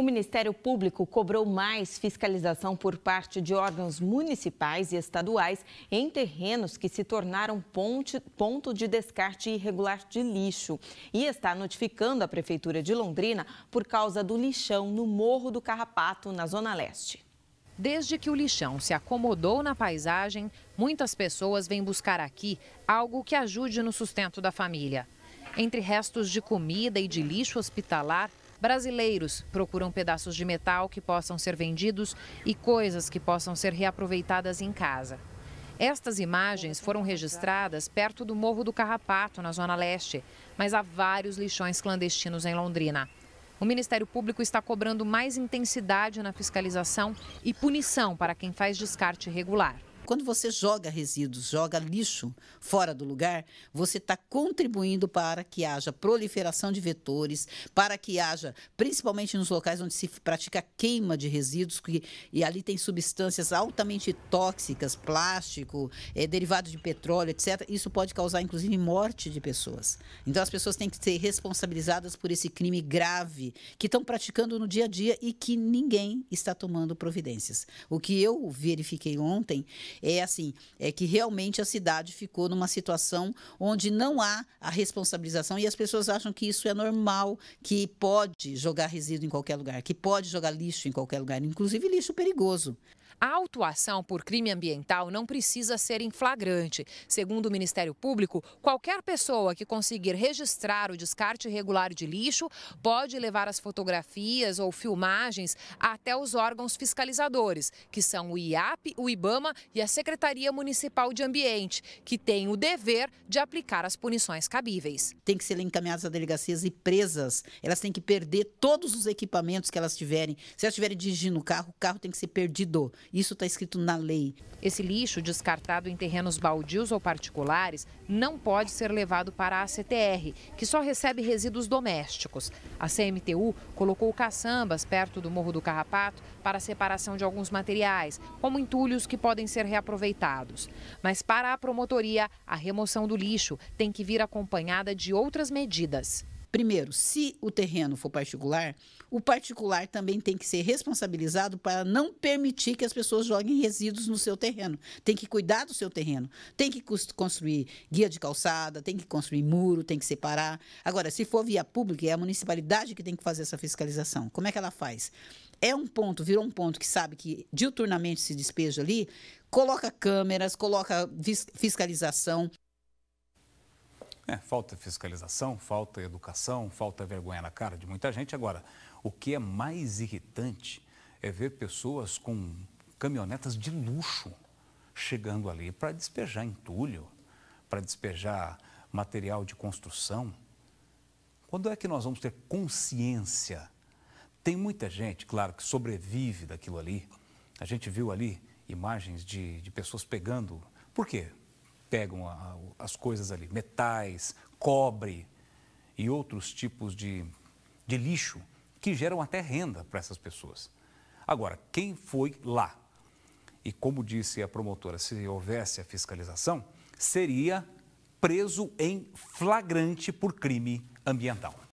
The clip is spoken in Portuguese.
O Ministério Público cobrou mais fiscalização por parte de órgãos municipais e estaduais em terrenos que se tornaram ponte, ponto de descarte irregular de lixo. E está notificando a Prefeitura de Londrina por causa do lixão no Morro do Carrapato, na Zona Leste. Desde que o lixão se acomodou na paisagem, muitas pessoas vêm buscar aqui algo que ajude no sustento da família. Entre restos de comida e de lixo hospitalar, Brasileiros procuram pedaços de metal que possam ser vendidos e coisas que possam ser reaproveitadas em casa. Estas imagens foram registradas perto do Morro do Carrapato, na Zona Leste, mas há vários lixões clandestinos em Londrina. O Ministério Público está cobrando mais intensidade na fiscalização e punição para quem faz descarte irregular. Quando você joga resíduos, joga lixo fora do lugar, você está contribuindo para que haja proliferação de vetores, para que haja, principalmente nos locais onde se pratica queima de resíduos, que, e ali tem substâncias altamente tóxicas, plástico, é, derivado de petróleo, etc. Isso pode causar, inclusive, morte de pessoas. Então, as pessoas têm que ser responsabilizadas por esse crime grave que estão praticando no dia a dia e que ninguém está tomando providências. O que eu verifiquei ontem é assim, é que realmente a cidade ficou numa situação onde não há a responsabilização e as pessoas acham que isso é normal, que pode jogar resíduo em qualquer lugar, que pode jogar lixo em qualquer lugar, inclusive lixo perigoso. A autuação por crime ambiental não precisa ser em flagrante. Segundo o Ministério Público, qualquer pessoa que conseguir registrar o descarte irregular de lixo pode levar as fotografias ou filmagens até os órgãos fiscalizadores, que são o IAP, o IBAMA e a Secretaria Municipal de Ambiente, que tem o dever de aplicar as punições cabíveis. Tem que ser encaminhadas a delegacias e presas. Elas têm que perder todos os equipamentos que elas tiverem. Se elas estiverem dirigindo o carro, o carro tem que ser perdido. Isso está escrito na lei. Esse lixo descartado em terrenos baldios ou particulares não pode ser levado para a CTR, que só recebe resíduos domésticos. A CMTU colocou caçambas perto do Morro do Carrapato para a separação de alguns materiais, como entulhos que podem ser reaproveitados. Mas para a promotoria, a remoção do lixo tem que vir acompanhada de outras medidas. Primeiro, se o terreno for particular, o particular também tem que ser responsabilizado para não permitir que as pessoas joguem resíduos no seu terreno. Tem que cuidar do seu terreno. Tem que construir guia de calçada, tem que construir muro, tem que separar. Agora, se for via pública, é a municipalidade que tem que fazer essa fiscalização. Como é que ela faz? É um ponto, virou um ponto que sabe que diuturnamente se despeja ali, coloca câmeras, coloca fiscalização. É, falta fiscalização, falta educação, falta vergonha na cara de muita gente. Agora, o que é mais irritante é ver pessoas com caminhonetas de luxo chegando ali para despejar entulho, para despejar material de construção. Quando é que nós vamos ter consciência? Tem muita gente, claro, que sobrevive daquilo ali. A gente viu ali imagens de, de pessoas pegando. Por quê? pegam a, a, as coisas ali, metais, cobre e outros tipos de, de lixo que geram até renda para essas pessoas. Agora, quem foi lá? E como disse a promotora, se houvesse a fiscalização, seria preso em flagrante por crime ambiental.